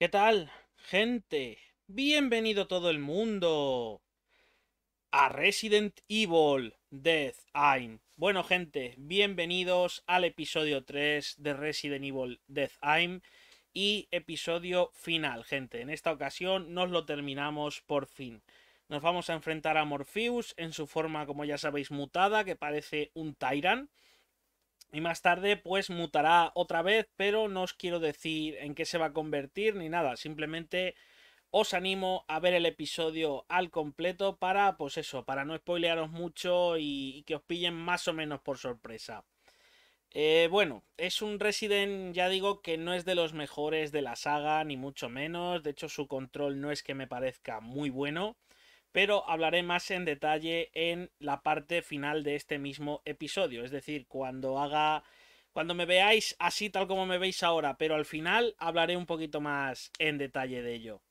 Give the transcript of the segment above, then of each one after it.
¿Qué tal, gente? Bienvenido todo el mundo a Resident Evil Death Aim. Bueno, gente, bienvenidos al episodio 3 de Resident Evil Death Aim y episodio final, gente. En esta ocasión nos lo terminamos por fin. Nos vamos a enfrentar a Morpheus en su forma, como ya sabéis, mutada, que parece un Tyrant y más tarde pues mutará otra vez, pero no os quiero decir en qué se va a convertir ni nada, simplemente os animo a ver el episodio al completo para, pues eso, para no spoilearos mucho y, que os pillen más o menos por sorpresa. Eh, bueno, es un Resident, ya digo, que no es de los mejores de la saga, ni mucho menos. De hecho, su control no es que me parezca muy bueno pero hablaré más en detalle en la parte final de este mismo episodio, es decir, cuando haga cuando me veáis así tal como me veis ahora, pero al final hablaré un poquito más en detalle de ello.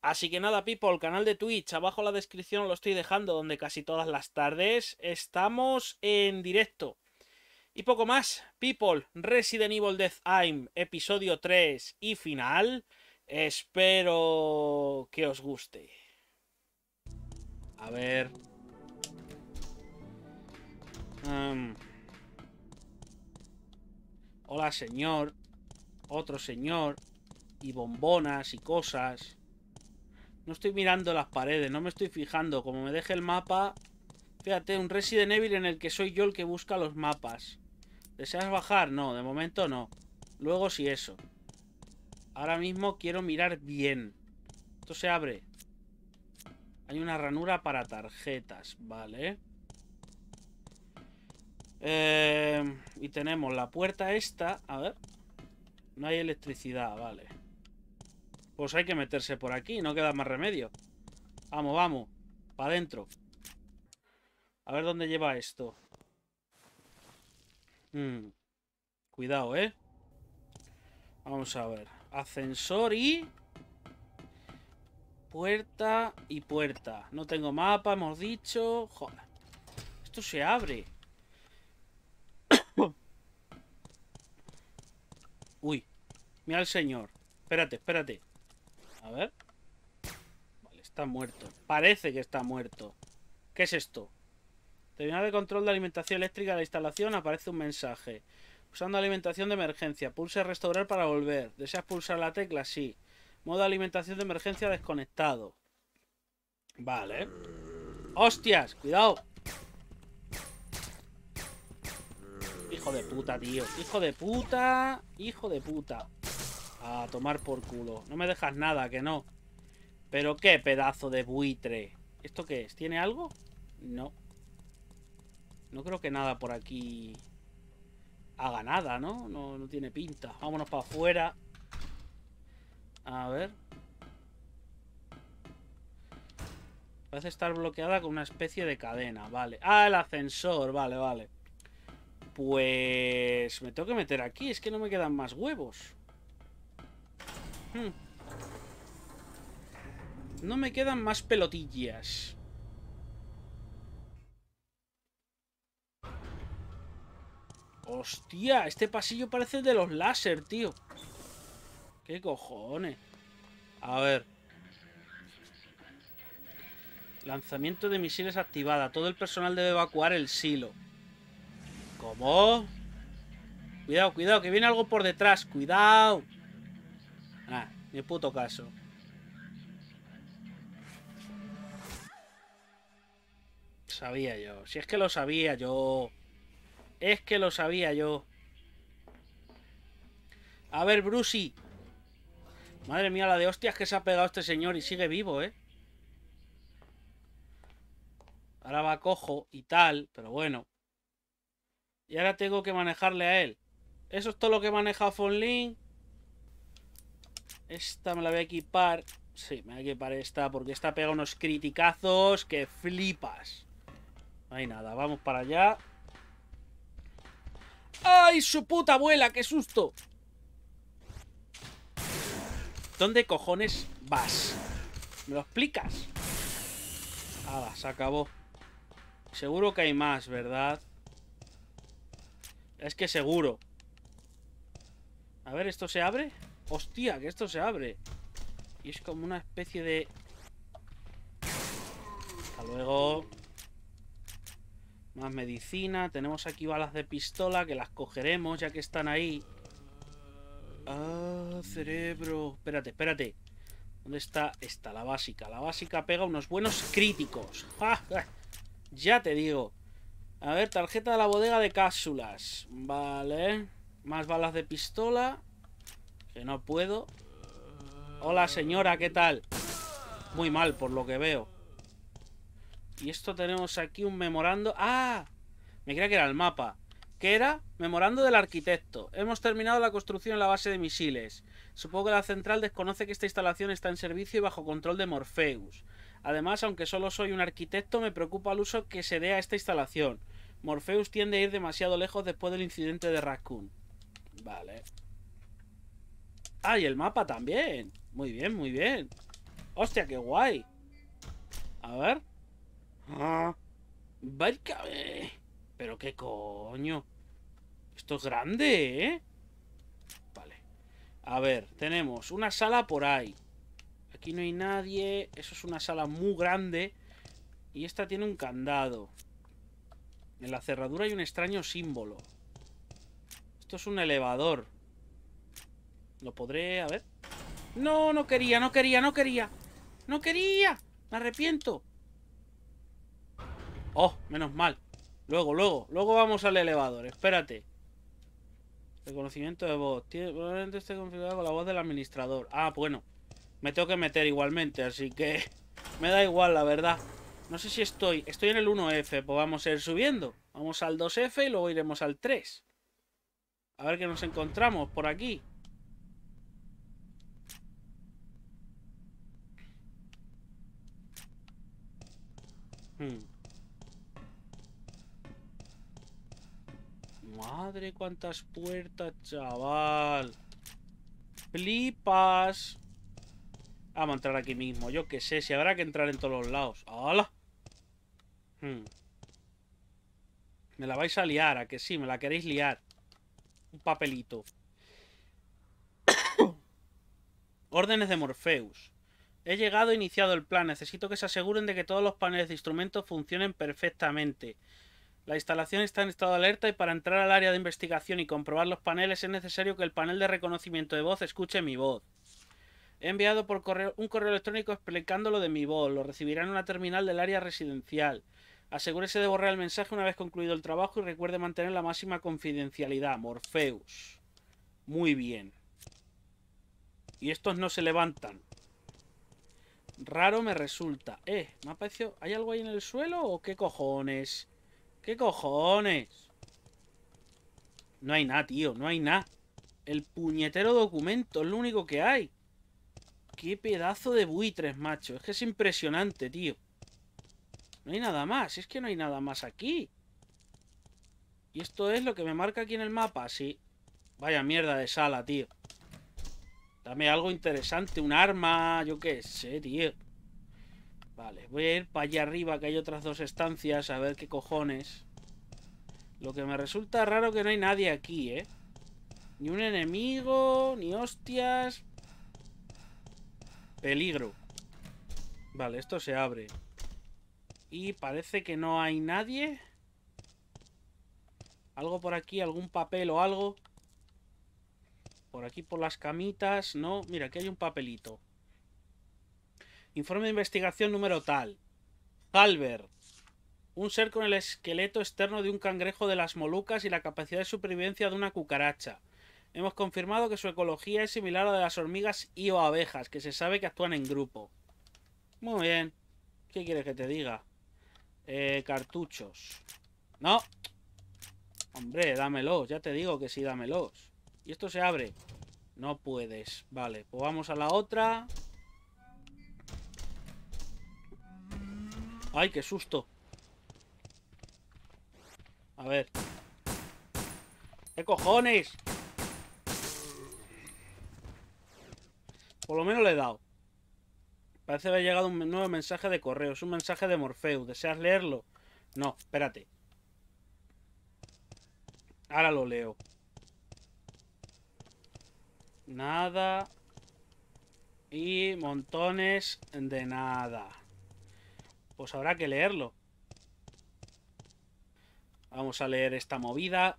Así que nada, people, canal de Twitch, abajo en la descripción lo estoy dejando, donde casi todas las tardes estamos en directo. Y poco más, people, Resident Evil Death I'm, episodio 3 y final. Espero que os guste. A ver. Hola, señor. Otro señor. Y bombonas y cosas. No estoy mirando las paredes, no me estoy fijando. Como me deje el mapa... Fíjate, un Resident Evil en el que soy yo el que busca los mapas. ¿Deseas bajar? No, de momento no. Luego sí eso. Ahora mismo quiero mirar bien. Esto se abre. Hay una ranura para tarjetas, vale. Em, y tenemos la puerta esta, a ver. No hay electricidad, vale. Pues hay que meterse por aquí, no queda más remedio. Vamos, vamos, para adentro. A ver dónde lleva esto. Hmm, cuidado, ¿eh? Vamos a ver. Ascensor y... Puerta y puerta. No tengo mapa, hemos dicho. Joder. Esto se abre. Uy. Mira al señor. Espérate, espérate. A ver. Vale, está muerto. Parece que está muerto. ¿Qué es esto? Terminal de control de alimentación eléctrica de la instalación aparece un mensaje. Usando alimentación de emergencia. Pulse restaurar para volver. ¿Deseas pulsar la tecla? Sí. Modo alimentación de emergencia desconectado. Vale. ¡Hostias! ¡Cuidado! Hijo de puta, tío. Hijo de puta. Hijo de puta. A tomar por culo. No me dejas nada, que no. Pero qué pedazo de buitre. ¿Esto qué es? ¿Tiene algo? No. No creo que nada por aquí haga nada, ¿no? No, no tiene pinta. Vámonos para afuera. A ver. Parece estar bloqueada con una especie de cadena, vale. Ah, el ascensor, vale, vale. Pues... Me tengo que meter aquí, es que no me quedan más huevos. Hmm. No me quedan más pelotillas. Hostia, este pasillo parece el de los láser, tío. ¿Qué cojones? A ver. Lanzamiento de misiles activada. Todo el personal debe evacuar el silo. ¿Cómo? Cuidado, cuidado, que viene algo por detrás. Cuidado. Ah, ni puto caso. Sabía yo. Si es que lo sabía yo. Es que lo sabía yo. A ver, Brucey. Madre mía, la de hostias que se ha pegado este señor y sigue vivo, ¿eh? Ahora va cojo y tal, pero bueno. Y ahora tengo que manejarle a él. Eso es todo lo que maneja Fonlin. Esta me la voy a equipar. Sí, me voy a equipar esta porque esta pega unos criticazos que flipas. No hay nada, vamos para allá. ¡Ay, su puta abuela! ¡Qué susto! ¿Dónde cojones vas? ¿Me lo explicas? Ah, se acabó. Seguro que hay más, ¿verdad? Es que seguro. A ver, ¿esto se abre? ¡Hostia, que esto se abre! Y es como una especie de... Hasta luego. Más medicina. Tenemos aquí balas de pistola que las cogeremos ya que están ahí. Ah, cerebro. Espérate, espérate. ¿Dónde está esta? La básica. La básica pega unos buenos críticos. Ya te digo. A ver, tarjeta de la bodega de cápsulas. Vale. Más balas de pistola. Que no puedo. Hola, señora, ¿qué tal? Muy mal, por lo que veo. Y esto tenemos aquí un memorando. ¡Ah! Me creía que era el mapa. ¿Qué era memorando del arquitecto. Hemos terminado la construcción en la base de misiles. Supongo que la central desconoce que esta instalación está en servicio y bajo control de Morpheus. Además, aunque solo soy un arquitecto, me preocupa el uso que se dé a esta instalación. Morpheus tiende a ir demasiado lejos después del incidente de Raccoon. Vale. Ah, y el mapa también. Muy bien, muy bien. Hostia, qué guay. A ver. Ah. Pero qué coño. Esto es grande, ¿eh? Vale. A ver, tenemos una sala por ahí. Aquí no hay nadie. Eso es una sala muy grande. Y esta tiene un candado. En la cerradura hay un extraño símbolo. Esto es un elevador. Lo podré... A ver. No, no quería, no quería, no quería. No quería. Me arrepiento. Oh, menos mal. Luego, luego, luego vamos al elevador, espérate. Reconocimiento de voz. probablemente esté configurado con la voz del administrador. Ah, bueno. Me tengo que meter igualmente, así que... Me da igual, la verdad. No sé si estoy... Estoy en el 1F, pues vamos a ir subiendo. Vamos al 2F y luego iremos al 3. A ver qué nos encontramos por aquí. Hmm. Madre, cuántas puertas, chaval. Flipas. Vamos a entrar aquí mismo. Yo qué sé, si habrá que entrar en todos los lados. ¡Hala! Hmm. Me la vais a liar, a que sí, me la queréis liar. Un papelito. Órdenes de Morpheus. He llegado e iniciado el plan. Necesito que se aseguren de que todos los paneles de instrumentos funcionen perfectamente. La instalación está en estado de alerta y para entrar al área de investigación y comprobar los paneles es necesario que el panel de reconocimiento de voz escuche mi voz. He enviado por correo, un correo electrónico explicando lo de mi voz. Lo recibirán en una terminal del área residencial. Asegúrese de borrar el mensaje una vez concluido el trabajo y recuerde mantener la máxima confidencialidad. Morpheus. Muy bien. Y estos no se levantan. Raro me resulta. Eh, me ha parecido... ¿Hay algo ahí en el suelo o qué cojones? ¿Qué cojones? No hay nada, tío, no hay nada. El puñetero documento es lo único que hay. Qué pedazo de buitres, macho. Es que es impresionante, tío. No hay nada más. Es que no hay nada más aquí. Y esto es lo que me marca aquí en el mapa, sí. Vaya mierda de sala, tío. Dame algo interesante, un arma, yo qué sé, tío. Vale, voy a ir para allá arriba, que hay otras dos estancias, a ver qué cojones. Lo que me resulta raro que no hay nadie aquí, ¿eh? Ni un enemigo, ni hostias. Peligro. Vale, esto se abre. Y parece que no hay nadie. Algo por aquí, algún papel o algo. Por aquí por las camitas. No, mira, aquí hay un papelito. Informe de investigación número tal. Halber. Un ser con el esqueleto externo de un cangrejo de las Molucas y la capacidad de supervivencia de una cucaracha. Hemos confirmado que su ecología es similar a la de las hormigas y o abejas, que se sabe que actúan en grupo. Muy bien. ¿Qué quieres que te diga? Eh, cartuchos. No. Hombre, dámelos. Ya te digo que sí, dámelos. Y esto se abre. No puedes. Vale, pues vamos a la otra. ¡Ay, qué susto! A ver. ¿Qué cojones? Por lo menos le he dado. Parece haber llegado un nuevo mensaje de correo. Es un mensaje de Morfeo. ¿Deseas leerlo? No, espérate. Ahora lo leo. Nada. Y montones de nada pues habrá que leerlo. Vamos a leer esta movida.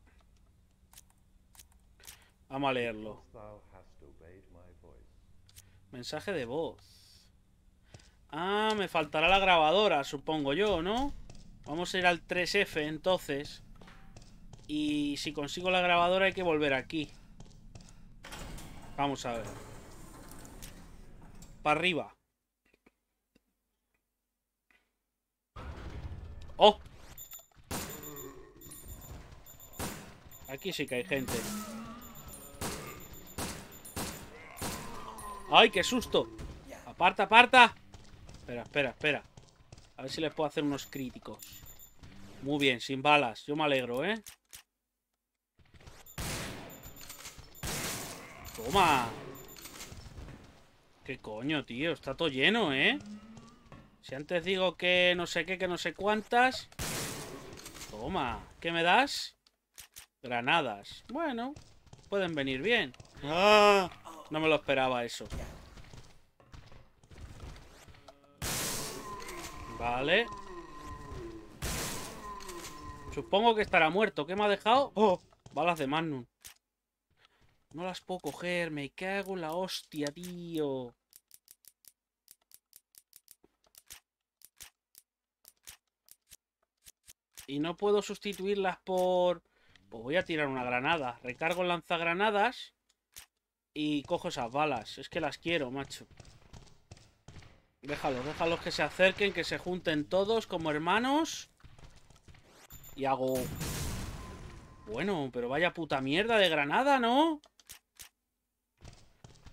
Vamos a leerlo. Mensaje de voz. Ah, me faltará la grabadora, supongo yo, ¿no? Vamos a ir al 3F entonces. Y si consigo la grabadora hay que volver aquí. Vamos a ver. Para arriba. ¡Oh! Aquí sí que hay gente. ¡Ay, qué susto! ¡Aparta, aparta! Espera, espera, espera. A ver si les puedo hacer unos críticos. Muy bien, sin balas. Yo me alegro, ¿eh? ¡Toma! ¿Qué coño, tío? Está todo lleno, ¿eh? Si antes digo que no sé qué, que no sé cuántas... Toma, ¿qué me das? Granadas. Bueno, pueden venir bien. Ah. No me lo esperaba eso. Vale. Supongo que estará muerto. ¿Qué me ha dejado? ¡Oh! Balas de Magnum. No las puedo cogerme Me cago en la hostia, tío. y no puedo sustituirlas por... Pues voy a tirar una granada. Recargo lanzagranadas y cojo esas balas. Es que las quiero, macho. Déjalos, déjalos que se acerquen, que se junten todos como hermanos. Y hago... Bueno, pero vaya puta mierda de granada, ¿no?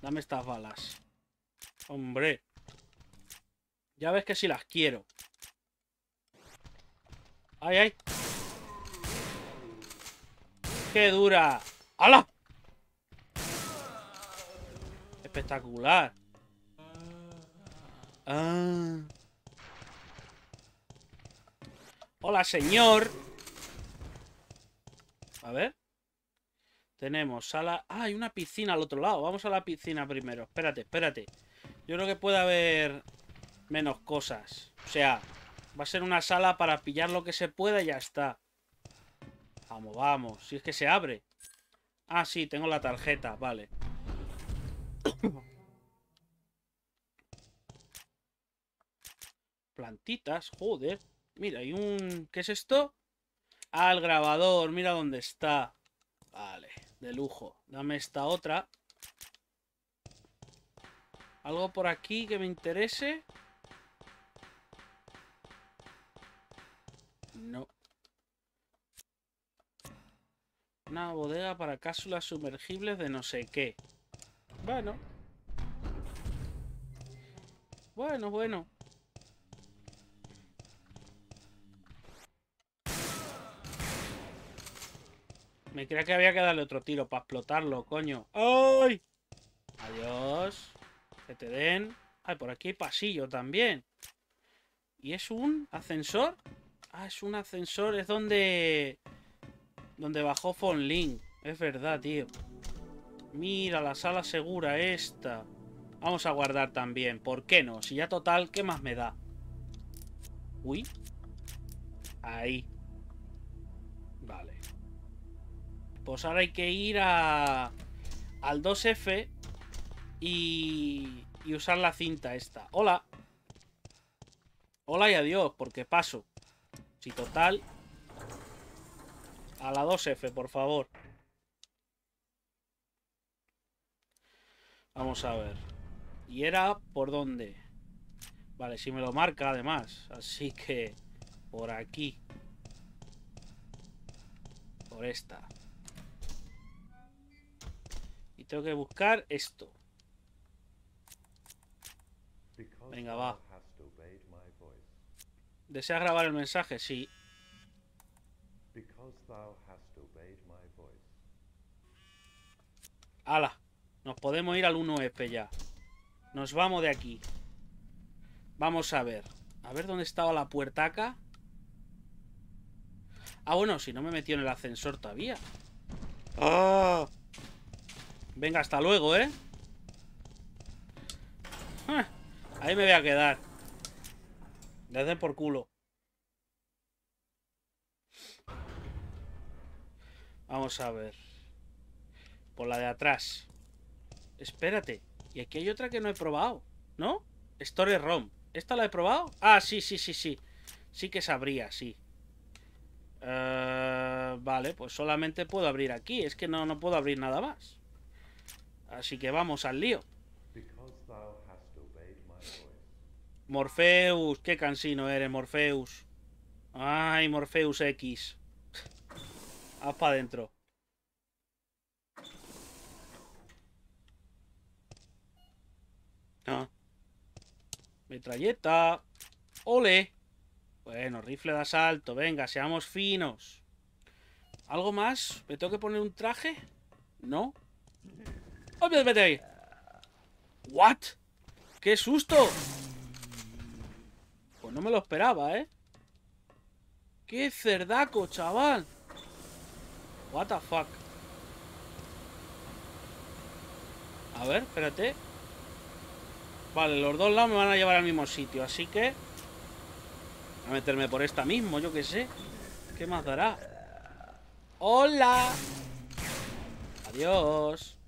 Dame estas balas. Hombre. Ya ves que si sí las quiero. ¡Ay, ay! ¡Qué dura! ¡Hala! Espectacular. Ah. Hola, señor. A ver. Tenemos sala... Ah, hay una piscina al otro lado. Vamos a la piscina primero. Espérate, espérate. Yo creo que puede haber menos cosas. O sea, Va a ser una sala para pillar lo que se pueda y ya está. Vamos, vamos. Si es que se abre. Ah, sí, tengo la tarjeta. Vale. Plantitas, joder. Mira, hay un... ¿Qué es esto? Ah, el grabador. Mira dónde está. Vale, de lujo. Dame esta otra. ¿Algo por aquí que me interese? Una bodega para cápsulas sumergibles de no sé qué. Bueno. Bueno, bueno. Me creía que había que darle otro tiro para explotarlo, coño. ¡Ay! Adiós. Que te den. Ay, por aquí hay pasillo también. ¿Y es un ascensor? Ah, es un ascensor. Es donde... Donde bajó Link. Es verdad, tío. Mira, la sala segura esta. Vamos a guardar también. ¿Por qué no? Si ya total, ¿qué más me da? Uy. Ahí. Vale. Pues ahora hay que ir a... Al 2F. Y... Y usar la cinta esta. Hola. Hola y adiós, porque paso. Si total... A la 2F, por favor. Vamos a ver. ¿Y era por dónde? Vale, si me lo marca además. Así que por aquí. Por esta. Y tengo que buscar esto. Venga, va. ¿Deseas grabar el mensaje? Sí. Ala, ¡Hala! Nos podemos ir al 1F e ya. Nos vamos de aquí. Vamos a ver. A ver dónde estaba la puerta acá. Ah, bueno, si no me metió en el ascensor todavía. ¡Ah! Venga, hasta luego, ¿eh? Ah, ahí me voy a quedar. desde por culo. Vamos a ver. Por la de atrás. Espérate. Y aquí hay otra que no he probado, ¿no? Story ROM. ¿Esta la he probado? Ah, sí, sí, sí, sí. Sí que sabría, sí. Eh, vale, pues solamente puedo abrir aquí. Es que no, no puedo abrir nada más. Así que vamos al lío. Morpheus, qué cansino eres, Morpheus. Ay, Morpheus X. Haz ah, para adentro. Ah. Metralleta. ¡Ole! Bueno, rifle de asalto. Venga, seamos finos. ¿Algo más? ¿Me tengo que poner un traje? ¿No? ¡Oh, vete ahí! ¿What? ¡Qué susto! Pues no me lo esperaba, ¿eh? ¡Qué cerdaco, chaval! What the fuck. A ver, espérate. Vale, los dos lados me van a llevar al mismo sitio, así que... a meterme por esta mismo, yo qué sé. ¿Qué más dará? ¡Hola! Adiós.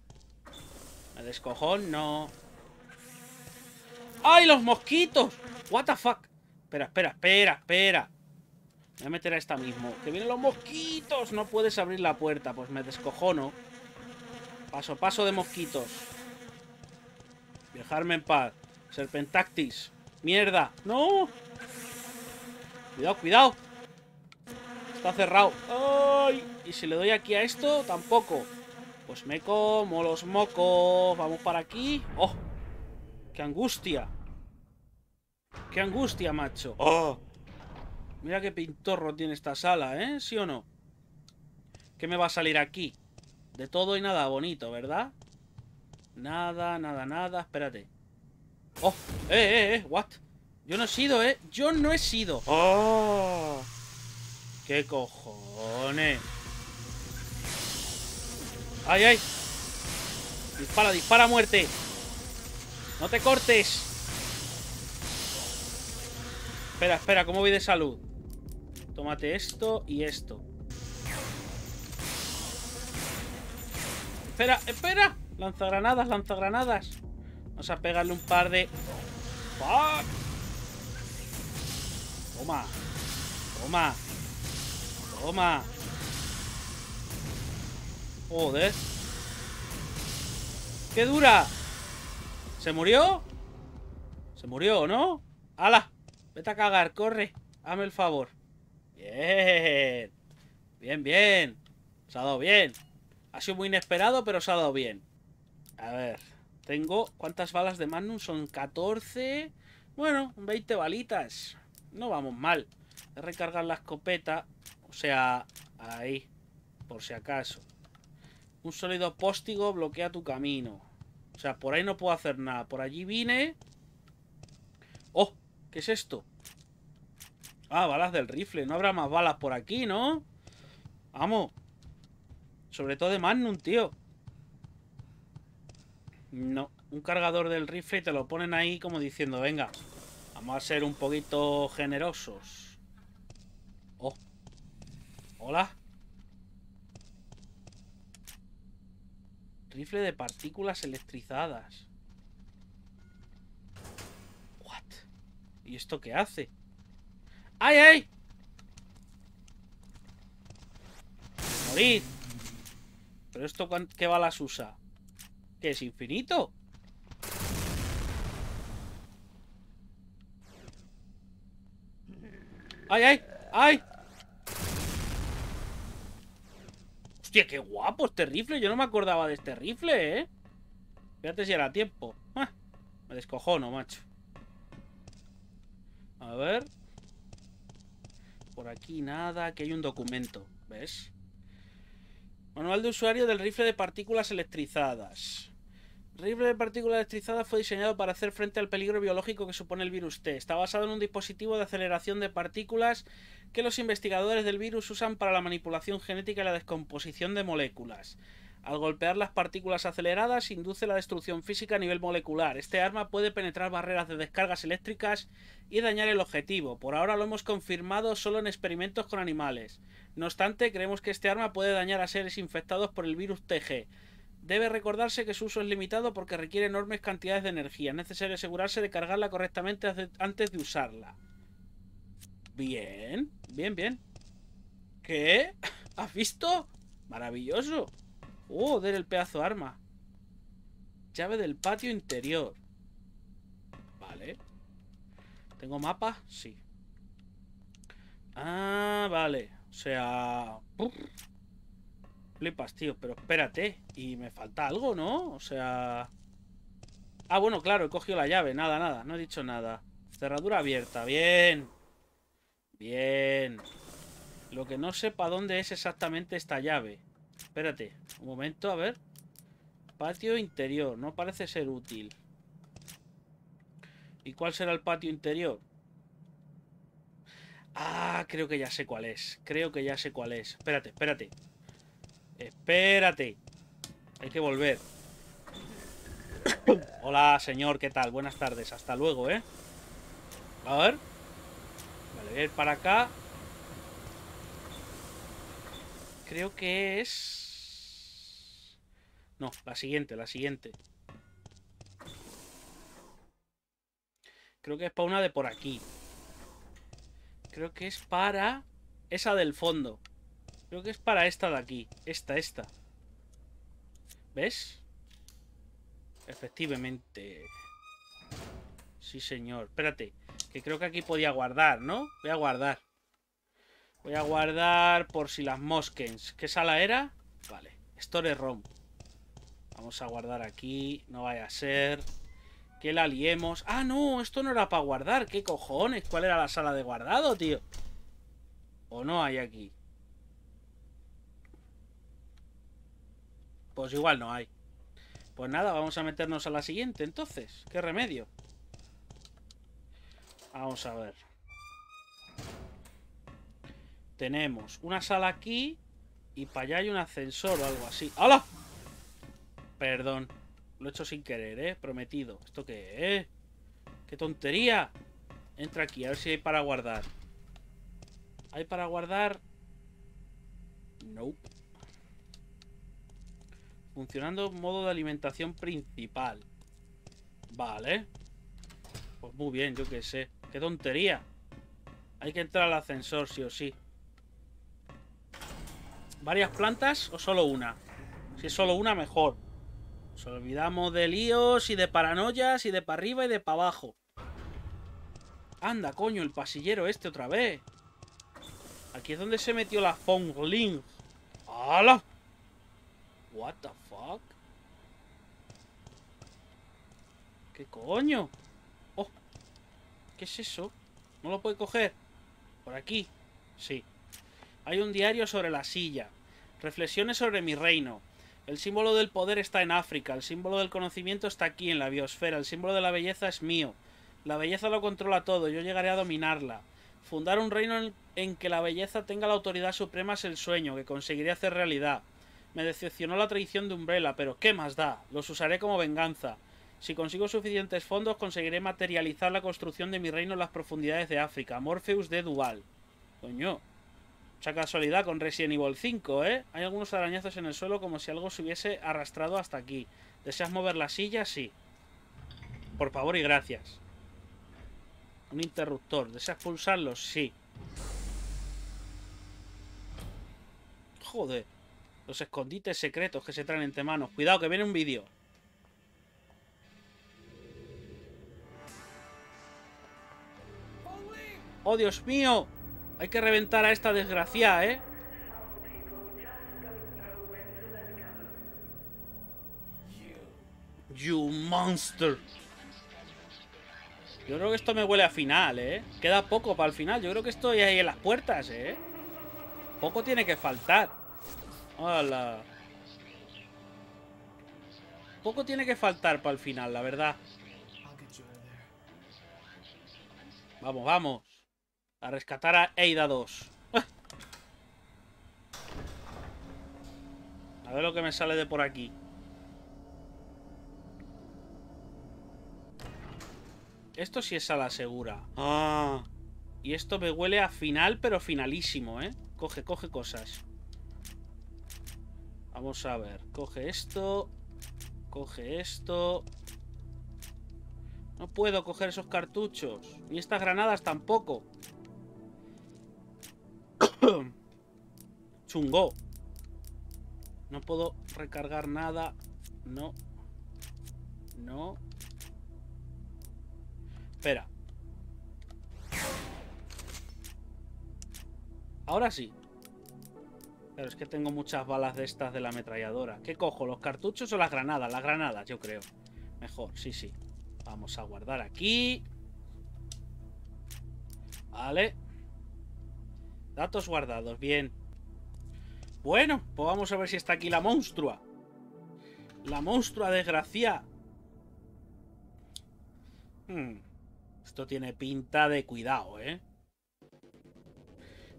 Me descojón, no. ¡Ay, los mosquitos! What the fuck. Espera, espera, espera, espera. Voy a meter a esta mismo. ¡Que vienen los mosquitos! No puedes abrir la puerta. Pues me descojono. Paso, paso de mosquitos. Viajarme en paz. Serpentactis. ¡Mierda! ¡No! Cuidado, cuidado. Está cerrado. ¡Ay! Y si le doy aquí a esto, tampoco. Pues me como los mocos. Vamos para aquí. ¡Oh! ¡Qué angustia! ¡Qué angustia, macho! ¡Oh! Mira qué pintorro tiene esta sala, ¿eh? ¿Sí o no? ¿Qué me va a salir aquí? De todo y nada bonito, ¿verdad? Nada, nada, nada. Espérate. ¡Oh! ¡Eh, eh, eh! ¿What? Yo no he sido, ¿eh? Yo no he sido. ¡Oh! ¡Qué cojones! ¡Ay, ay! Dispara, dispara, muerte. No te cortes. Espera, espera, ¿cómo voy de salud? Tómate esto y esto. Espera, espera. Lanzagranadas, lanzagranadas. Vamos a pegarle un par de... ¡Fuck! Toma. Toma. Toma. Joder. ¡Qué dura! ¿Se murió? ¿Se murió, no? ¡Hala! Vete a cagar, corre. Hazme el favor. Bien. Bien, bien. Se ha dado bien. Ha sido muy inesperado, pero se ha dado bien. A ver. Tengo... ¿Cuántas balas de Magnum? Son 14... Bueno, 20 balitas. No vamos mal. recargar la escopeta. O sea, ahí. Por si acaso. Un sólido póstigo bloquea tu camino. O sea, por ahí no puedo hacer nada. Por allí vine. ¡Oh! ¿Qué es esto? Ah, balas del rifle. No habrá más balas por aquí, ¿no? Vamos. Sobre todo de Magnum, tío. No. Un cargador del rifle te lo ponen ahí como diciendo, venga, vamos a ser un poquito generosos. Oh. Hola. Rifle de partículas electrizadas. What? ¿Y esto qué hace? ¡Ay, ay! ¡Morid! ¿Pero esto qué balas usa? ¿Que es infinito? ¡Ay, ay! ¡Ay! Hostia, qué guapo este rifle. Yo no me acordaba de este rifle, ¿eh? Fíjate si era tiempo. Ah, me descojono, macho. A ver por aquí nada, que hay un documento, ¿ves? Manual de usuario del rifle de partículas electrizadas. El rifle de partículas electrizadas fue diseñado para hacer frente al peligro biológico que supone el virus T. Está basado en un dispositivo de aceleración de partículas que los investigadores del virus usan para la manipulación genética y la descomposición de moléculas. Al golpear las partículas aceleradas induce la destrucción física a nivel molecular. Este arma puede penetrar barreras de descargas eléctricas y dañar el objetivo. Por ahora lo hemos confirmado solo en experimentos con animales. No obstante, creemos que este arma puede dañar a seres infectados por el virus TG. Debe recordarse que su uso es limitado porque requiere enormes cantidades de energía. Es necesario asegurarse de cargarla correctamente antes de usarla. Bien, bien, bien. ¿Qué? ¿Has visto? Maravilloso. ¡Oh! Del el pedazo de arma. Llave del patio interior. Vale. ¿Tengo mapa? Sí. Ah, vale. O sea... Flipas, tío. Pero espérate. Y me falta algo, ¿no? O sea... Ah, bueno, claro. He cogido la llave. Nada, nada. No he dicho nada. Cerradura abierta. Bien. Bien. Lo que no sepa dónde es exactamente esta llave. Espérate, un momento, a ver. Patio interior, no parece ser útil. ¿Y cuál será el patio interior? Ah, creo que ya sé cuál es. Creo que ya sé cuál es. Espérate, espérate. Espérate. Hay que volver. Hola, señor, ¿qué tal? Buenas tardes. Hasta luego, ¿eh? A ver. Vale, a ir para acá. Creo que es... No, la siguiente, la siguiente. Creo que es para una de por aquí. Creo que es para... Esa del fondo. Creo que es para esta de aquí. Esta, esta. ¿Ves? Efectivamente. Sí, señor. Espérate. Que creo que aquí podía guardar, ¿no? Voy a guardar. Voy a guardar por si las mosquens. ¿Qué sala era? Vale. Store ROM. Vamos a guardar aquí. No vaya a ser. Que la liemos. Ah, no. Esto no era para guardar. ¿Qué cojones? ¿Cuál era la sala de guardado, tío? ¿O no hay aquí? Pues igual no hay. Pues nada, vamos a meternos a la siguiente entonces. ¿Qué remedio? Vamos a ver. Tenemos una sala aquí y para allá hay un ascensor o algo así. ¡Hala! Perdón. Lo he hecho sin querer, ¿eh? Prometido. ¿Esto qué es? ¡Qué tontería! Entra aquí, a ver si hay para guardar. ¿Hay para guardar? No. Funcionando modo de alimentación principal. Vale. Pues muy bien, yo qué sé. ¡Qué tontería! Hay que entrar al ascensor, sí o sí. ¿Varias plantas o solo una? Si es solo una, mejor. Nos olvidamos de líos y de paranoias y de para arriba y de para abajo. Anda, coño, el pasillero este otra vez. Aquí es donde se metió la Fongling. ¡Hala! What the fuck? ¿Qué coño? Oh, ¿qué es eso? ¿No lo puede coger? ¿Por aquí? Sí. Hay un diario sobre la silla. Reflexiones sobre mi reino. El símbolo del poder está en África. El símbolo del conocimiento está aquí, en la biosfera. El símbolo de la belleza es mío. La belleza lo controla todo. Yo llegaré a dominarla. Fundar un reino en, que la belleza tenga la autoridad suprema es el sueño que conseguiré hacer realidad. Me decepcionó la traición de Umbrella, pero ¿qué más da? Los usaré como venganza. Si consigo suficientes fondos, conseguiré materializar la construcción de mi reino en las profundidades de África. Morpheus de Dual. Coño casualidad con Resident Evil 5, ¿eh? Hay algunos arañazos en el suelo como si algo se hubiese arrastrado hasta aquí. ¿Deseas mover la silla? Sí. Por favor y gracias. Un interruptor. ¿Deseas pulsarlo? Sí. Joder. Los escondites secretos que se traen entre manos. Cuidado, que viene un vídeo. ¡Oh, Dios mío! Hay que reventar a esta desgracia, ¿eh? You monster. Yo creo que esto me huele a final, ¿eh? Queda poco para el final. Yo creo que estoy ahí en las puertas, ¿eh? Poco tiene que faltar. Hola. Poco tiene que faltar para el final, la verdad. Vamos, vamos. A rescatar a Eida 2. A ver lo que me sale de por aquí. Esto sí es la segura. Ah. Y esto me huele a final, pero finalísimo, ¿eh? Coge, coge cosas. Vamos a ver. Coge esto. Coge esto. No puedo coger esos cartuchos. Ni estas granadas tampoco. No puedo recargar nada. No. No. Espera. Ahora sí. Pero es que tengo muchas balas de estas de la ametralladora. ¿Qué cojo? ¿Los cartuchos o las granadas? Las granadas, yo creo. Mejor, sí, sí. Vamos a guardar aquí. Vale. Datos guardados, bien. Bueno, pues vamos a ver si está aquí la monstrua. La monstrua desgracia. Hmm. Esto tiene pinta de cuidado, ¿eh?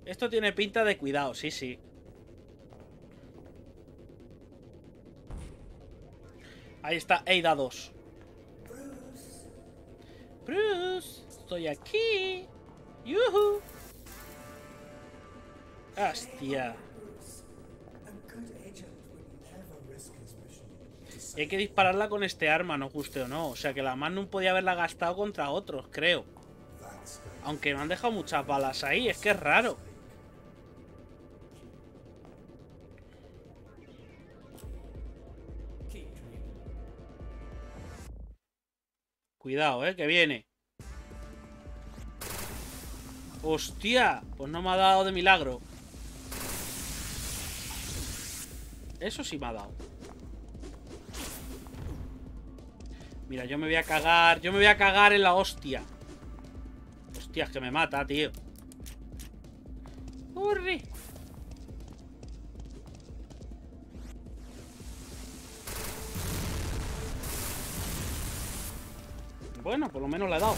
Esto tiene pinta de cuidado, sí, sí. Ahí está Eida 2. Bruce. estoy aquí. ¡Yuhu! ¡Hostia! hay que dispararla con este arma, no guste o no. O sea que la no podía haberla gastado contra otros, creo. Aunque me han dejado muchas balas ahí, es que es raro. Cuidado, eh, que viene. ¡Hostia! Pues no me ha dado de milagro. Eso sí me ha dado. Mira, yo me voy a cagar. Yo me voy a cagar en la hostia. Hostias, que me mata, tío. ¡Corre! Bueno, por lo menos la he dado.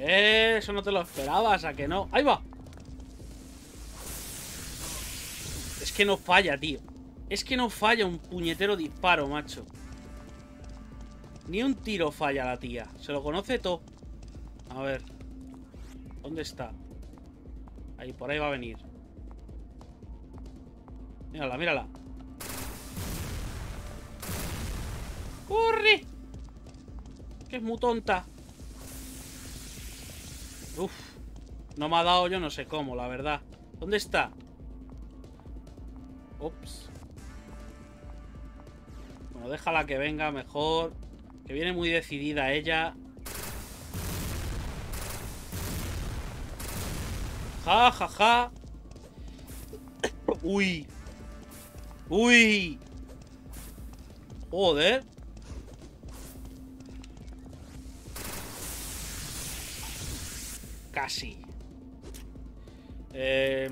Eso no te lo esperabas, ¿a que no? ¡Ahí va! Es que no falla, tío. Es que no falla un puñetero disparo, macho. Ni un tiro falla la tía. Se lo conoce todo. A ver. ¿Dónde está? Ahí, por ahí va a venir. Mírala, mírala. ¡Corre! Que es muy tonta. Uf. No me ha dado yo no sé cómo, la verdad. ¿Dónde está? Ups. Bueno, déjala que venga mejor. Que viene muy decidida ella. Ja, ja, ja. Uy. Uy. Joder. Casi. Eh.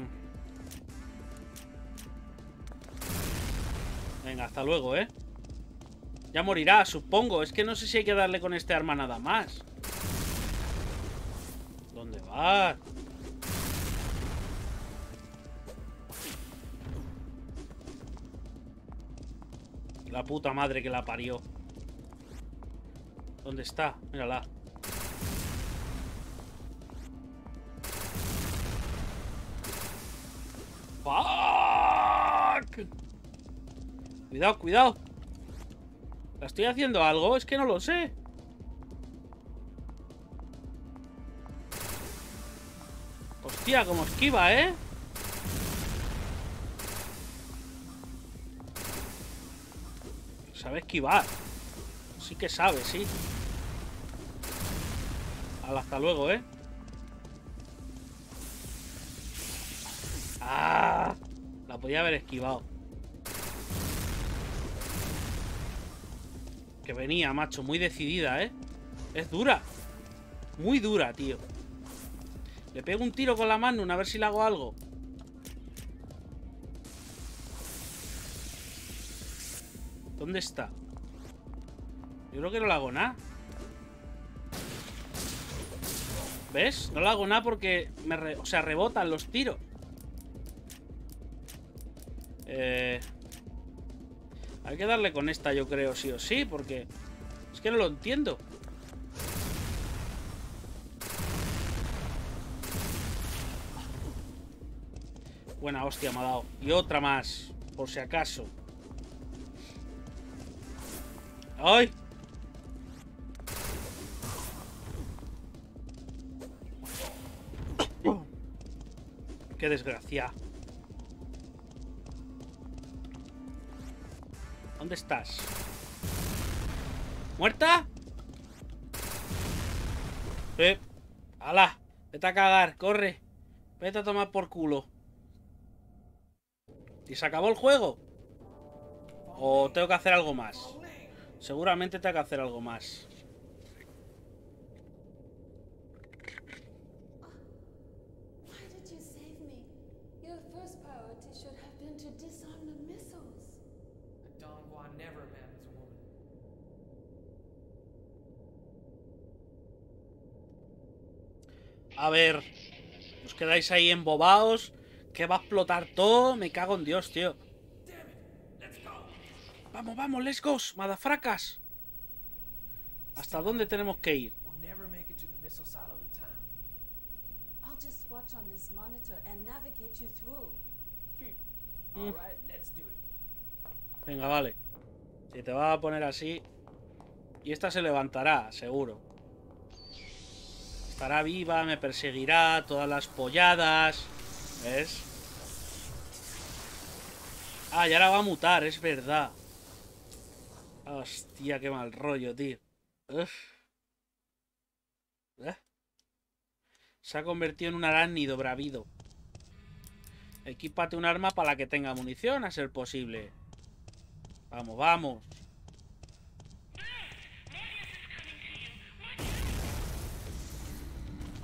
Venga, hasta luego, ¿eh? Ya morirá, supongo. Es que no sé si hay que darle con este arma nada más. ¿Dónde va? La puta madre que la parió. ¿Dónde está? Mírala. ¡Fuck! Cuidado, cuidado. ¿Estoy haciendo algo? Es que no lo sé. Hostia, como esquiva, ¿eh? Sabe esquivar. Sí que sabe, sí. hasta luego, ¿eh? ¡Ah! La podía haber esquivado. venía, macho. Muy decidida, ¿eh? Es dura. Muy dura, tío. Le pego un tiro con la mano, a ver si le hago algo. ¿Dónde está? Yo creo que no le hago nada. ¿Ves? No le hago nada porque me rebotan los tiros. Eh... Hay que darle con esta, yo creo, sí o sí, porque... Es que no lo entiendo. Buena hostia me ha dado. Y otra más, por si acaso. ¡Ay! ¡Oh! ¡Qué desgracia! estás? ¿Muerta? Eh, ¡Hala! Vete a cagar, corre. Vete a tomar por culo. ¿Y se acabó el juego? ¿O tengo que hacer algo más? Seguramente tengo que hacer algo más. A ver. Os quedáis ahí embobados. Que va a explotar todo. Me cago en Dios, tío. Vamos, vamos, let's go, madafracas. ¿Hasta dónde tenemos que ir? Venga, vale. Se te va a poner así... Y esta se levantará, seguro estará viva, me perseguirá, todas las polladas. ¿Ves? Ah, ya la va a mutar, es verdad. Hostia, qué mal rollo, tío. ¿Eh? Se ha convertido en un aránido bravido. Equípate un arma para que tenga munición, a ser posible. Vamos, vamos.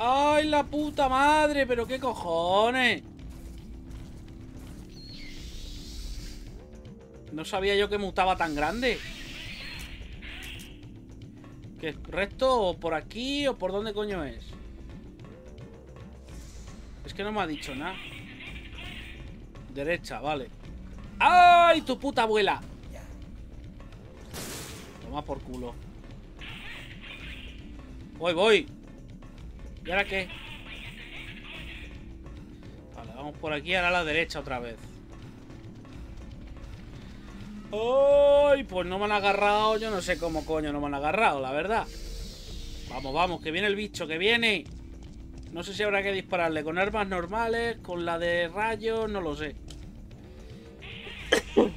¡Ay, la puta madre! ¿Pero qué cojones? No sabía yo que mutaba tan grande. ¿Qué resto o por aquí o por dónde coño es? Es que no me ha dicho nada. Derecha, vale. ¡Ay, tu puta abuela! Toma por culo. Voy, voy. ¿Y ahora qué? Vale, vamos por aquí, ahora a la derecha otra vez. ¡Ay! Pues no me han agarrado, yo no sé cómo coño no me han agarrado, la verdad. Vamos, vamos, que viene el bicho, que viene. No sé si habrá que dispararle con armas normales, con la de rayos, no lo sé.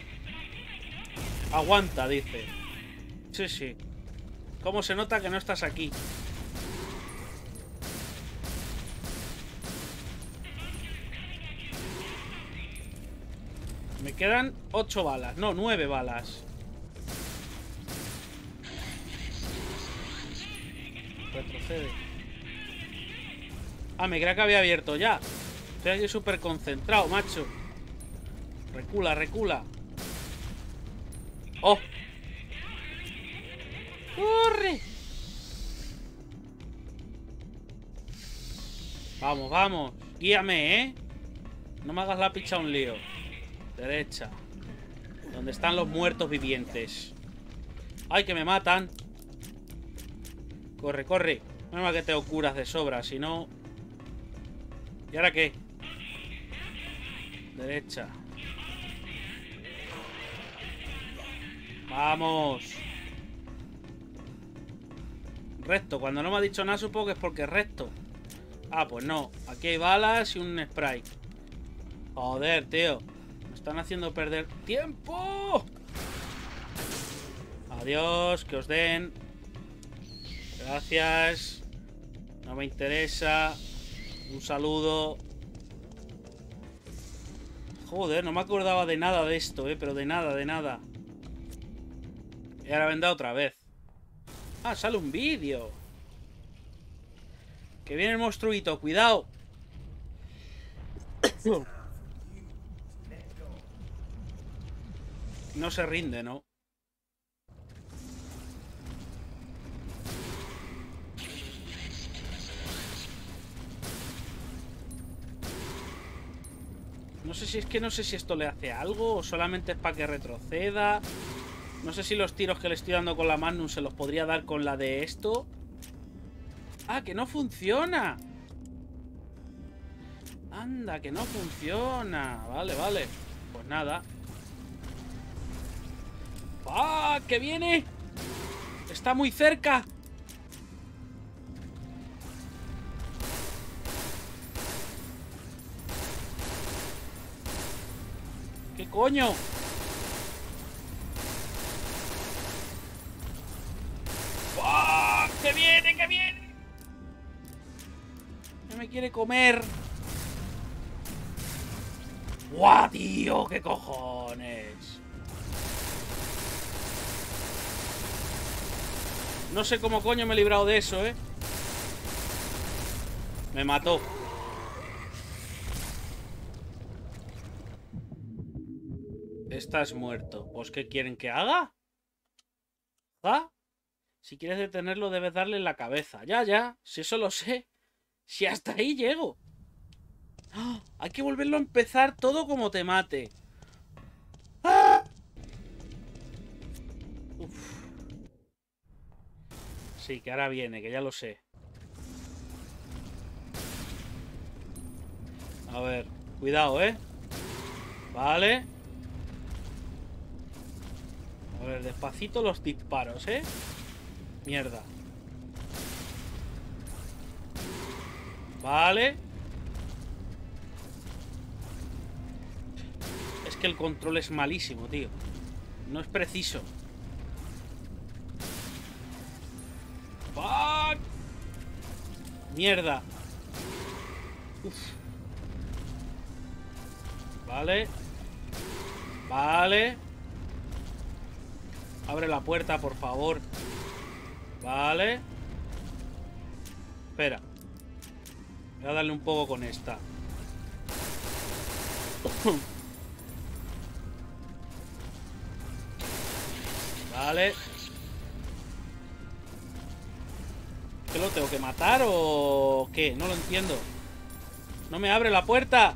Aguanta, dice. Sí, sí. ¿Cómo se nota que no estás aquí? Me quedan 8 balas. No, 9 balas. Retrocede. Ah, me creía que había abierto ya. Estoy aquí súper concentrado, macho. Recula, recula. ¡Oh! ¡Corre! Vamos, vamos. Guíame, ¿eh? No me hagas la picha un lío. Derecha. Donde están los muertos vivientes. ¡Ay, que me matan! Corre, corre. es más que te curas de sobra, si no... ¿Y ahora qué? Derecha. ¡Vamos! Recto. Cuando no me ha dicho nada, supongo que es porque es recto. Ah, pues no. Aquí hay balas y un spray. Joder, tío están haciendo perder tiempo. Adiós, que os den. Gracias. No me interesa. Un saludo. Joder, no me acordaba de nada de esto, eh, pero de nada, de nada. Y ahora vendrá otra vez. Ah, sale un vídeo. Que viene el monstruito, cuidado. no se rinde, ¿no? No sé si es que no sé si esto le hace algo o solamente es para que retroceda. No sé si los tiros que le estoy dando con la Magnum se los podría dar con la de esto. ¡Ah, que no funciona! Anda, que no funciona. Vale, vale. Pues nada. ¡Ah! ¡Que viene! ¡Está muy cerca! ¿Qué coño? ¡Ah! ¡Que viene! ¡Que viene! No me quiere comer. ¡Guau, tío! ¡Qué cojones! No sé cómo coño me he librado de eso, ¿eh? Me mató. Estás muerto. ¿Pues qué quieren que haga? ¿Ah? Si quieres detenerlo debes darle en la cabeza. Ya, ya. Si eso lo sé. Si hasta ahí llego. ¡Ah! Hay que volverlo a empezar todo como te mate. que ahora viene, que ya lo sé. A ver, cuidado, ¿eh? Vale. A ver, despacito los disparos, ¿eh? Mierda. Vale. Es que el control es malísimo, tío. No es preciso. Mierda. Vale. Vale. Abre la puerta, por favor. Vale. Espera. Voy a darle un poco con esta. vale. ¿Que lo tengo que matar o qué? No lo entiendo. No me abre la puerta.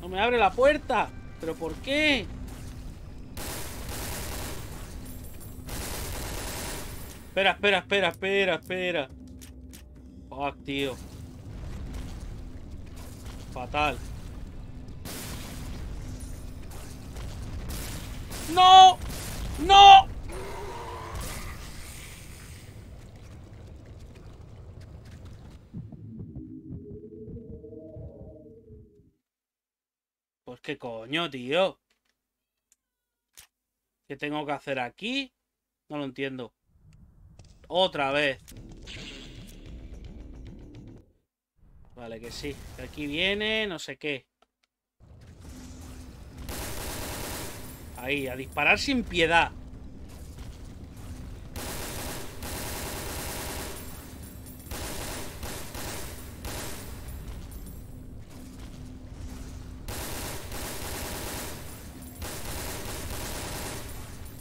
No me abre la puerta. ¿Pero por qué? Espera, espera, espera, espera, espera. Fuck, tío. Fatal. ¡No! ¡No! Pues qué coño, tío. ¿Qué tengo que hacer aquí? No lo entiendo. Otra vez. Vale, que sí. aquí viene, no sé qué. Ahí, a disparar sin piedad.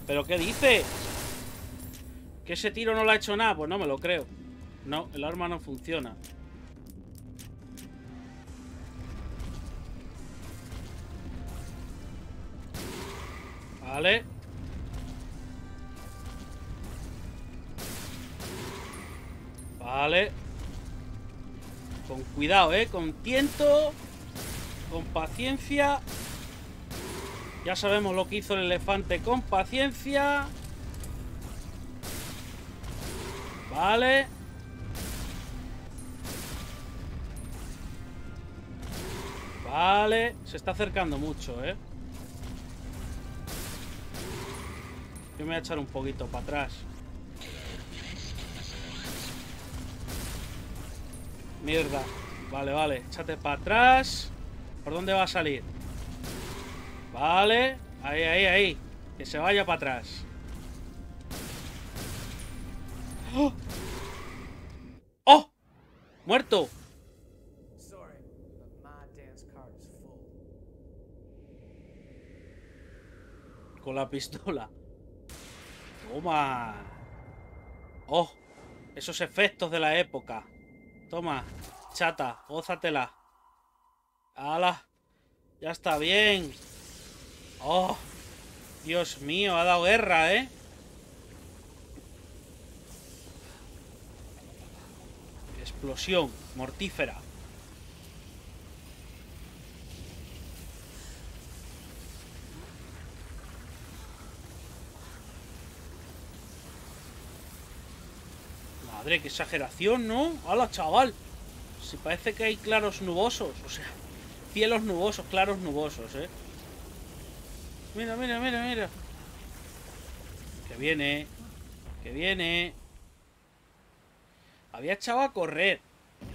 ¿Pero qué dice. ¿Que ese tiro no lo ha hecho nada? Pues no me lo creo. No, el arma no funciona. Vale. Vale. Con cuidado, ¿eh? Con tiento. Con paciencia. Ya sabemos lo que hizo el elefante con paciencia. Vale. Vale. Se está acercando mucho, ¿eh? Yo me voy a echar un poquito para atrás. Mierda. Vale, vale. Échate para atrás. ¿Por dónde va a salir? Vale. Ahí, ahí, ahí. Que se vaya para atrás. ¡Oh! Con la pistola. Toma. Oh, esos efectos de la época. Toma, chata, gozatela ¡Hala! Ya está bien. ¡Oh! Dios mío, ha dado guerra, ¿eh? explosión mortífera. Madre, qué exageración, ¿no? ¡Hala, chaval! Si parece que hay claros nubosos, o sea, cielos nubosos, claros nubosos, ¿eh? Mira, mira, mira, mira. Que viene, que viene. Había echado a correr.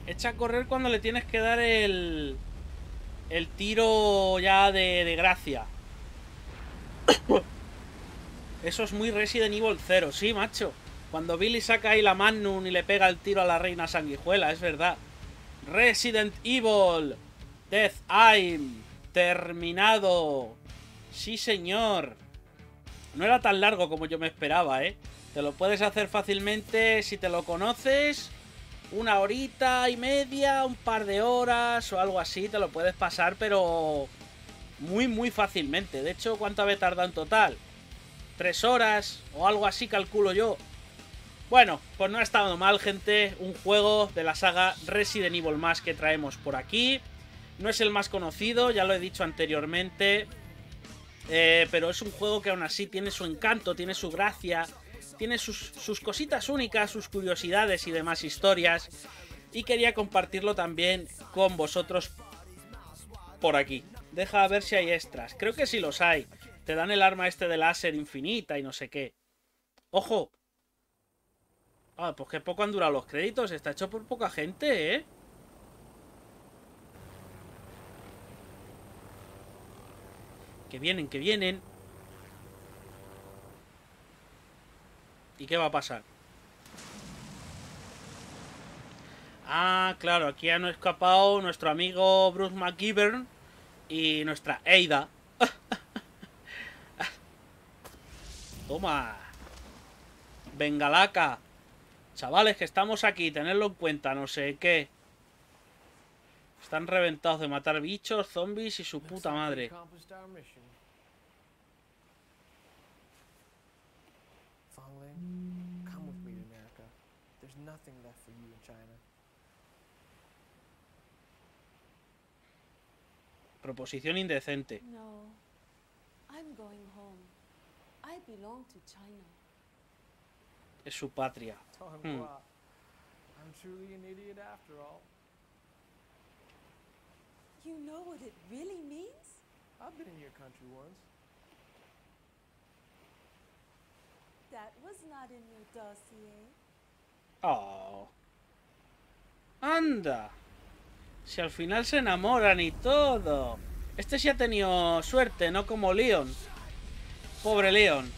Echa a correr cuando le tienes que dar el... El tiro ya de, gracia. Eso es muy Resident Evil 0. Sí, macho. Cuando Billy saca ahí la Magnum y le pega el tiro a la reina sanguijuela, es verdad. Resident Evil. Death I'm. Terminado. Sí, señor. No era tan largo como yo me esperaba, ¿eh? Te lo puedes hacer fácilmente si te lo conoces. Una horita y media, un par de horas o algo así, te lo puedes pasar, pero muy, muy fácilmente. De hecho, ¿cuánto habéis tardado en total? Tres horas o algo así, calculo yo. Bueno, pues no ha estado mal, gente. Un juego de la saga Resident Evil más que traemos por aquí. No es el más conocido, ya lo he dicho anteriormente. Eh, pero es un juego que aún así tiene su encanto, tiene su gracia tiene sus, cositas únicas, sus curiosidades y demás historias. Y quería compartirlo también con vosotros por aquí. Deja a ver si hay extras. Creo que sí los hay. Te dan el arma este de láser infinita y no sé qué. ¡Ojo! Ah, pues qué poco han durado los créditos. Está hecho por poca gente, ¿eh? Que vienen, que vienen. ¿Y qué va a pasar? Ah, claro, aquí han escapado nuestro amigo Bruce McGivern y nuestra Eida. Toma. Bengalaca. Chavales, que estamos aquí, tenedlo en cuenta, no sé qué. Están reventados de matar bichos, zombies y su puta madre. Fangling, come with me to America. There's nothing left for you in China. Proposición indecente. No. I'm going home. I belong to China. Es su patria. Hmm. I'm truly an idiot after all. You know what it really means? I've been in your country once. Oh. Anda. Si al final se enamoran y todo. Este sí ha tenido suerte, no como Leon. Pobre Leon.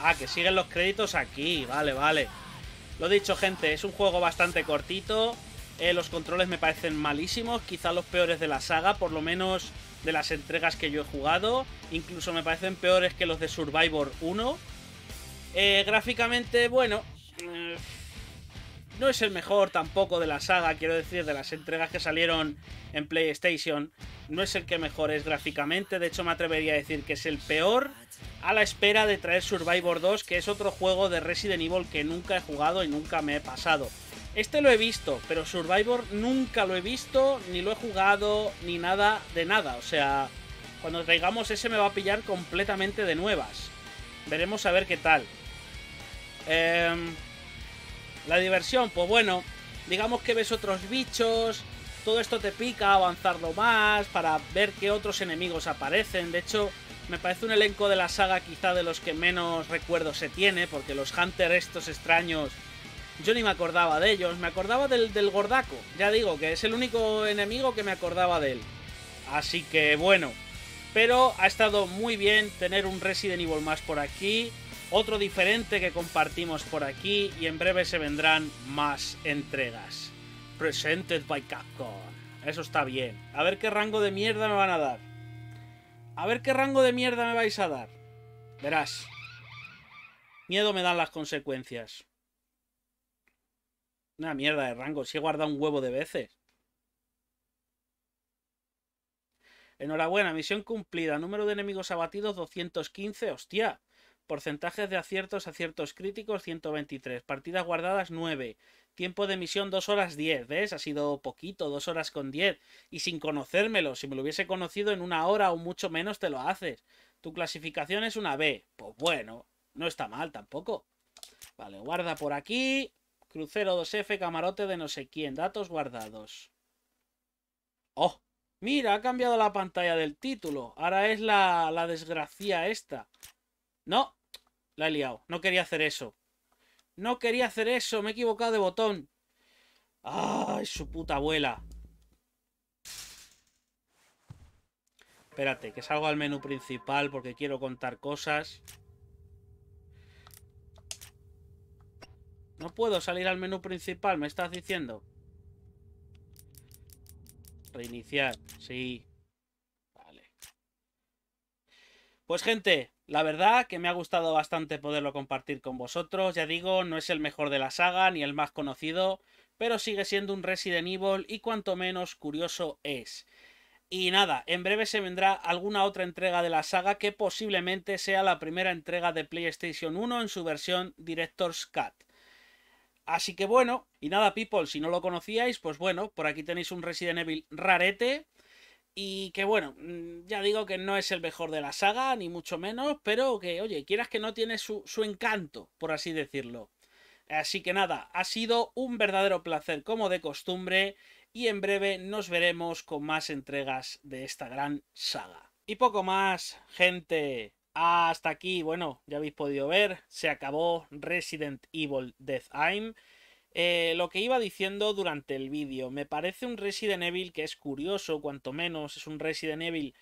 Ah, que siguen los créditos aquí. Vale, vale. Lo dicho, gente, es un juego bastante cortito. Eh, los controles me parecen malísimos, quizá los peores de la saga, por lo menos de las entregas que yo he jugado. Incluso me parecen peores que los de Survivor 1. Eh, gráficamente, bueno. Eh, no es el mejor tampoco de la saga, quiero decir, de las entregas que salieron en PlayStation. No es el que mejor es gráficamente, de hecho me atrevería a decir que es el peor. A la espera de traer Survivor 2, que es otro juego de Resident Evil que nunca he jugado y nunca me he pasado. Este lo he visto, pero Survivor nunca lo he visto, ni lo he jugado, ni nada de nada. O sea, cuando traigamos ese me va a pillar completamente de nuevas. Veremos a ver qué tal. Em, la diversión, pues bueno, digamos que ves otros bichos, todo esto te pica avanzarlo más para ver qué otros enemigos aparecen. De hecho, me parece un elenco de la saga quizá de los que menos recuerdos se tiene, porque los Hunter estos extraños yo ni me acordaba de ellos, me acordaba del, gordaco. Ya digo que es el único enemigo que me acordaba de él. Así que bueno. Pero ha estado muy bien tener un Resident Evil más por aquí. Otro diferente que compartimos por aquí. Y en breve se vendrán más entregas. Presented by Capcom. Eso está bien. A ver qué rango de mierda me van a dar. A ver qué rango de mierda me vais a dar. Verás. Miedo me dan las consecuencias. Una mierda de rango. Si he guardado un huevo de veces. Enhorabuena, misión cumplida. Número de enemigos abatidos 215. Hostia. Porcentajes de aciertos, aciertos críticos 123. Partidas guardadas 9. Tiempo de misión 2 horas 10. ¿Ves? Ha sido poquito, 2 horas con 10. Y sin conocérmelo. Si me lo hubiese conocido en una hora o mucho menos te lo haces. Tu clasificación es una B. Pues bueno, no está mal tampoco. Vale, guarda por aquí. Crucero 2F, camarote de no sé quién. Datos guardados. ¡Oh! Mira, ha cambiado la pantalla del título. Ahora es la, desgracia esta. No, la he liado. No quería hacer eso. No quería hacer eso. Me he equivocado de botón. ¡Ay, su puta abuela! Espérate, que salgo al menú principal porque quiero contar cosas. No puedo salir al menú principal, me estás diciendo. Reiniciar, sí. Vale. Pues gente, la verdad que me ha gustado bastante poderlo compartir con vosotros. Ya digo, no es el mejor de la saga ni el más conocido, pero sigue siendo un Resident Evil y cuanto menos curioso es. Y nada, en breve se vendrá alguna otra entrega de la saga que posiblemente sea la primera entrega de PlayStation 1 en su versión Director's Cut. Así que bueno, y nada, people, si no lo conocíais, pues bueno, por aquí tenéis un Resident Evil rarete. Y que bueno, mm, ya digo que no es el mejor de la saga, ni mucho menos, pero que, oye, quieras que no tiene su, encanto, por así decirlo. Así que nada, ha sido un verdadero placer como de costumbre y en breve nos veremos con más entregas de esta gran saga. Y poco más, gente. Hasta aquí, bueno, ya habéis podido ver, se acabó Resident Evil Death Aim. Eh, lo que iba diciendo durante el vídeo, me parece un Resident Evil que es curioso, cuanto menos es un Resident Evil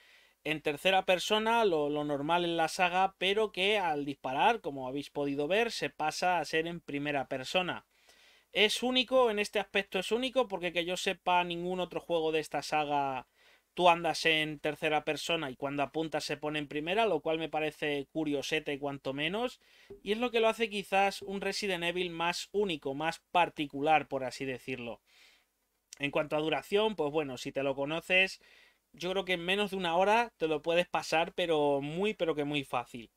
en tercera persona, lo, lo, normal en la saga, pero que al disparar, como habéis podido ver, se pasa a ser en primera persona. Es único, en este aspecto es único, porque que yo sepa ningún otro juego de esta saga tú andas en tercera persona y cuando apuntas se pone en primera, lo cual me parece curiosete cuanto menos, y es lo que lo hace quizás un Resident Evil más único, más particular, por así decirlo. En cuanto a duración, pues bueno, si te lo conoces, yo creo que en menos de una hora te lo puedes pasar, pero muy, pero que muy fácil.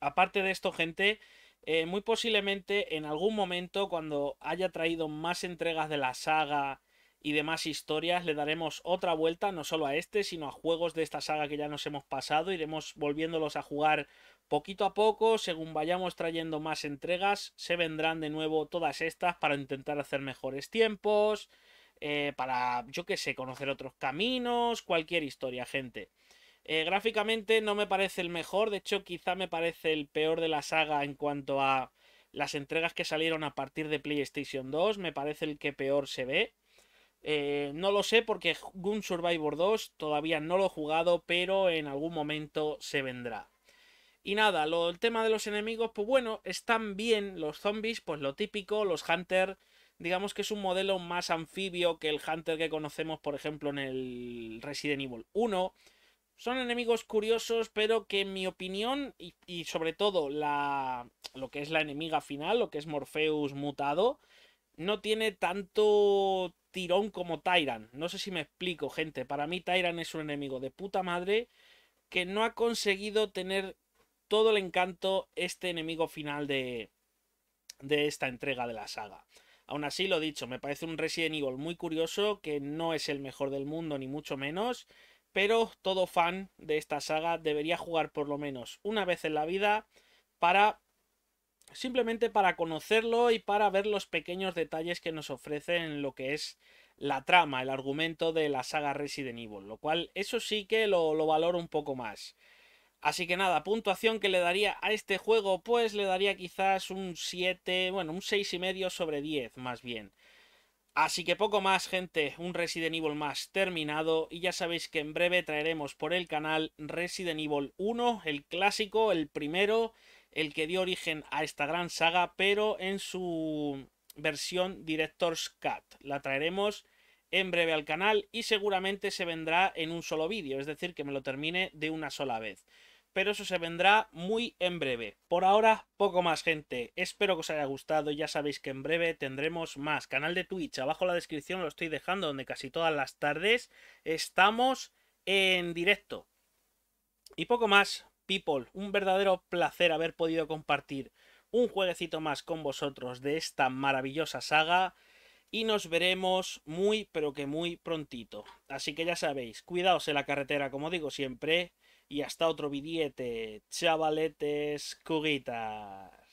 Aparte de esto, gente, eh, muy posiblemente en algún momento cuando haya traído más entregas de la saga, y demás historias, le daremos otra vuelta, no solo a este, sino a juegos de esta saga que ya nos hemos pasado, iremos volviéndolos a jugar poquito a poco, según vayamos trayendo más entregas, se vendrán de nuevo todas estas para intentar hacer mejores tiempos, eh, para, yo que sé, conocer otros caminos, cualquier historia, gente. Eh, gráficamente no me parece el mejor, de hecho quizá me parece el peor de la saga en cuanto a las entregas que salieron a partir de PlayStation 2, me parece el que peor se ve. Eh, no lo sé porque Gun Survivor 2 todavía no lo he jugado, pero en algún momento se vendrá. Y nada, lo, el tema de los enemigos, pues bueno, están bien los zombies, pues lo típico, los Hunter, digamos que es un modelo más anfibio que el Hunter que conocemos, por ejemplo, en el Resident Evil 1. Son enemigos curiosos, pero que en mi opinión, y, sobre todo la, lo que es la enemiga final, lo que es Morpheus mutado, no tiene tanto tirón como Tyran. No sé si me explico, gente. Para mí Tyran es un enemigo de puta madre que no ha conseguido tener todo el encanto este enemigo final de, de esta entrega de la saga. Aún así, lo dicho, me parece un Resident Evil muy curioso, que no es el mejor del mundo, ni mucho menos, pero todo fan de esta saga debería jugar por lo menos una vez en la vida para simplemente para conocerlo y para ver los pequeños detalles que nos ofrecen lo que es la trama, el argumento de la saga Resident Evil, lo cual eso sí que lo, lo valoro un poco más. Así que nada, puntuación que le daría a este juego, pues le daría quizás un 7, bueno, un 6,5 sobre 10 más bien. Así que poco más, gente, un Resident Evil más terminado y ya sabéis que en breve traeremos por el canal Resident Evil 1, el clásico, el primero, el que dio origen a esta gran saga, pero en su versión Director's Cut. La traeremos en breve al canal y seguramente se vendrá en un solo vídeo, es decir, que me lo termine de una sola vez. Pero eso se vendrá muy en breve. Por ahora, poco más gente. Espero que os haya gustado. Ya sabéis que en breve tendremos más. Canal de Twitch, abajo en la descripción lo estoy dejando, donde casi todas las tardes estamos en directo. Y poco más people, un verdadero placer haber podido compartir un jueguecito más con vosotros de esta maravillosa saga y nos veremos muy pero que muy prontito. Así que ya sabéis, cuidaos en la carretera como digo siempre y hasta otro billete, chavaletes, cuguitas.